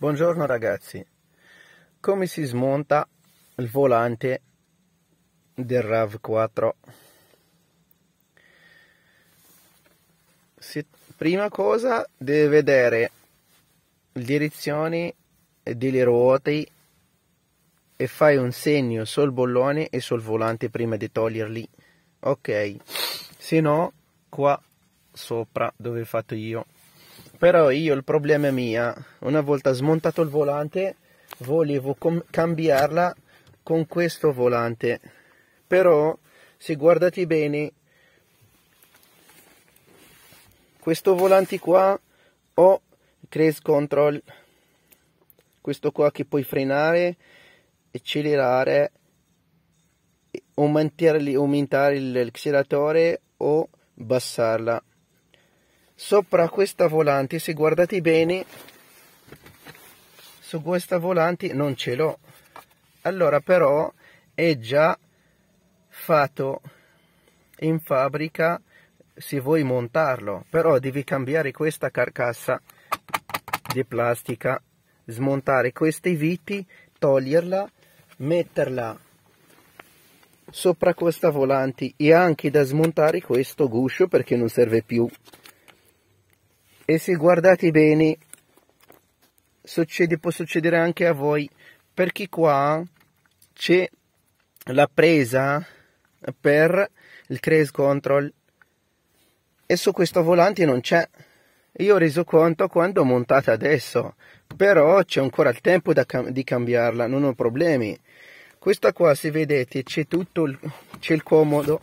Buongiorno ragazzi, come si smonta il volante del RAV4? Si, prima cosa deve vedere le direzioni delle ruote e fai un segno sul bollone e sul volante prima di toglierli, ok? Se no qua sopra dove ho fatto io però io il problema è mio, una volta smontato il volante volevo cambiarla con questo volante. Però se guardate bene questo volante qua ho cruise control questo qua che puoi frenare accelerare aumentare, aumentare il acceleratore o bassarla sopra questa volante se guardate bene su questa volante non ce l'ho allora però è già fatto in fabbrica se vuoi montarlo però devi cambiare questa carcassa di plastica smontare queste viti toglierla metterla sopra questa volante e anche da smontare questo guscio perché non serve più e se guardate bene succede, può succedere anche a voi perché qua c'è la presa per il crash control e su questo volante non c'è io ho reso conto quando ho montato adesso però c'è ancora il tempo cam di cambiarla non ho problemi questa qua se vedete c'è tutto c'è il comodo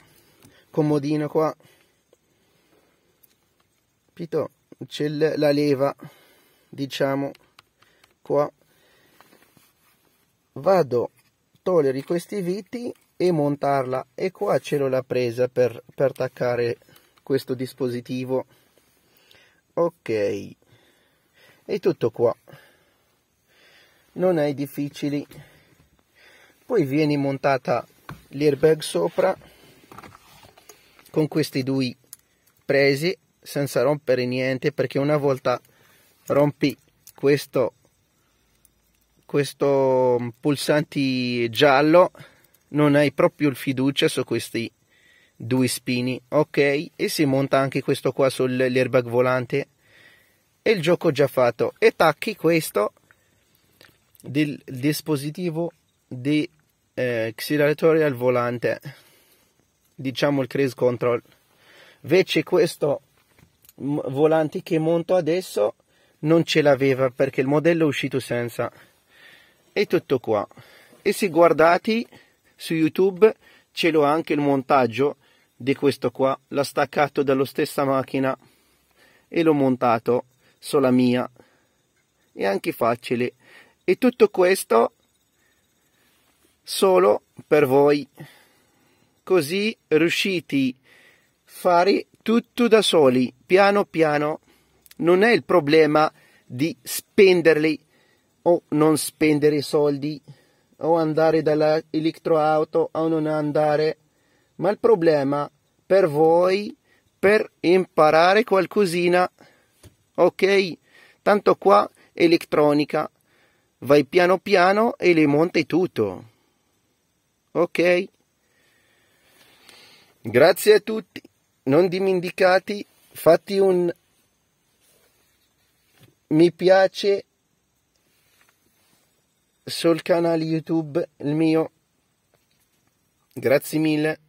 comodino qua capito c'è la leva diciamo qua vado togliere questi viti e montarla e qua ce l'ho la presa per, per attaccare questo dispositivo ok e tutto qua non è difficile poi viene montata l'airbag sopra con questi due presi senza rompere niente perché una volta rompi questo questo pulsante giallo non hai proprio fiducia su questi due spini ok e si monta anche questo qua sull'airbag volante e il gioco già fatto e tacchi questo del dispositivo di eh, acceleratore al volante diciamo il cruise control invece questo volanti che monto adesso non ce l'aveva perché il modello è uscito senza e tutto qua e se guardate su youtube ce l'ho anche il montaggio di questo qua l'ho staccato dalla stessa macchina e l'ho montato sulla mia e anche facile e tutto questo solo per voi così riusciti a fare tutto da soli, piano piano. Non è il problema di spenderli o non spendere soldi o andare dall'elettroauto o non andare, ma il problema per voi per imparare qualcosina. Ok? Tanto qua elettronica. Vai piano piano e le monti tutto. Ok? Grazie a tutti non dimenticate, fate un mi piace sul canale YouTube il mio. Grazie mille.